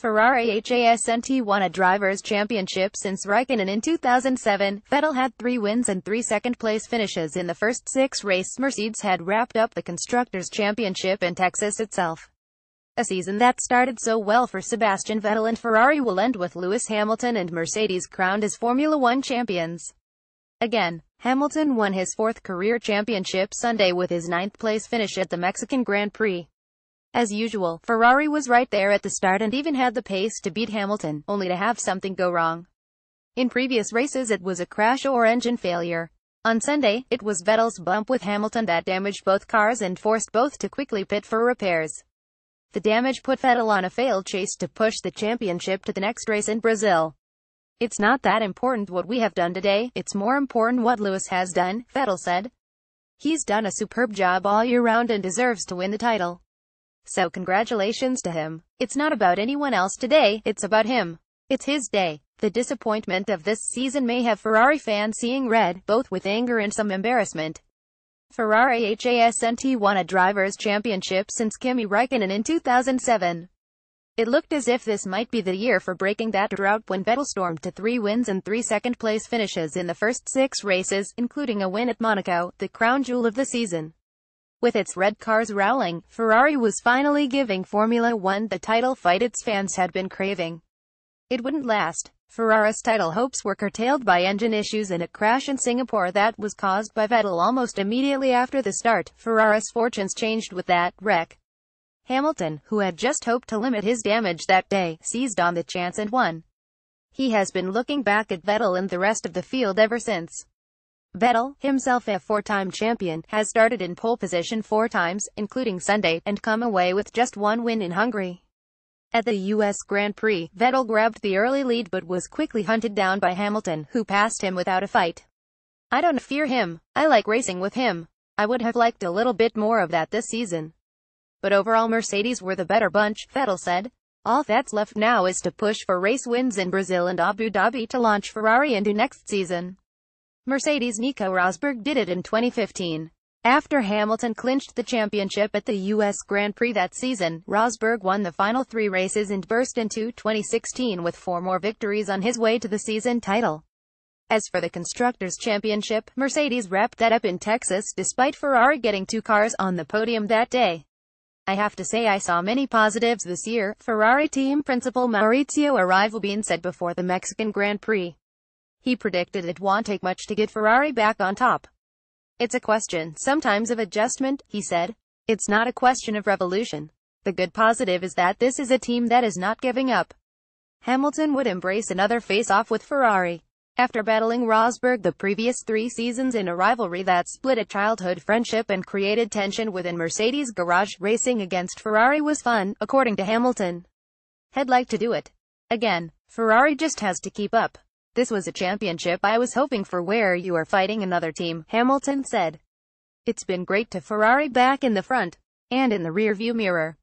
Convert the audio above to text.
Ferrari HASNT won a driver's championship since Raikkonen in 2007. Vettel had three wins and three second-place finishes in the first six races. Mercedes had wrapped up the Constructors' Championship in Texas itself. A season that started so well for Sebastian Vettel and Ferrari will end with Lewis Hamilton and Mercedes crowned as Formula One champions. Again, Hamilton won his fourth career championship Sunday with his ninth-place finish at the Mexican Grand Prix. As usual, Ferrari was right there at the start and even had the pace to beat Hamilton, only to have something go wrong. In previous races it was a crash or engine failure. On Sunday, it was Vettel's bump with Hamilton that damaged both cars and forced both to quickly pit for repairs. The damage put Vettel on a failed chase to push the championship to the next race in Brazil. It's not that important what we have done today, it's more important what Lewis has done, Vettel said. He's done a superb job all year round and deserves to win the title. So congratulations to him. It's not about anyone else today, it's about him. It's his day. The disappointment of this season may have Ferrari fans seeing red, both with anger and some embarrassment. Ferrari HASNT won a driver's championship since Kimi Räikkönen in 2007. It looked as if this might be the year for breaking that drought when Vettel stormed to three wins and three second-place finishes in the first six races, including a win at Monaco, the crown jewel of the season. With its red cars rowling, Ferrari was finally giving Formula One the title fight its fans had been craving. It wouldn't last. Ferrari's title hopes were curtailed by engine issues and a crash in Singapore that was caused by Vettel almost immediately after the start. Ferrari's fortunes changed with that wreck. Hamilton, who had just hoped to limit his damage that day, seized on the chance and won. He has been looking back at Vettel and the rest of the field ever since. Vettel, himself a four-time champion, has started in pole position four times, including Sunday, and come away with just one win in Hungary. At the U.S. Grand Prix, Vettel grabbed the early lead but was quickly hunted down by Hamilton, who passed him without a fight. I don't fear him. I like racing with him. I would have liked a little bit more of that this season. But overall Mercedes were the better bunch, Vettel said. All that's left now is to push for race wins in Brazil and Abu Dhabi to launch Ferrari into next season. Mercedes Nico Rosberg did it in 2015. After Hamilton clinched the championship at the U.S. Grand Prix that season, Rosberg won the final three races and burst into 2016 with four more victories on his way to the season title. As for the Constructors' Championship, Mercedes wrapped that up in Texas despite Ferrari getting two cars on the podium that day. I have to say I saw many positives this year, Ferrari team principal Maurizio Arrival being said before the Mexican Grand Prix. He predicted it won't take much to get Ferrari back on top. It's a question, sometimes, of adjustment, he said. It's not a question of revolution. The good positive is that this is a team that is not giving up. Hamilton would embrace another face-off with Ferrari. After battling Rosberg the previous three seasons in a rivalry that split a childhood friendship and created tension within Mercedes' garage, racing against Ferrari was fun, according to Hamilton. He'd like to do it. Again, Ferrari just has to keep up. This was a championship I was hoping for where you are fighting another team, Hamilton said. It's been great to Ferrari back in the front and in the rearview mirror.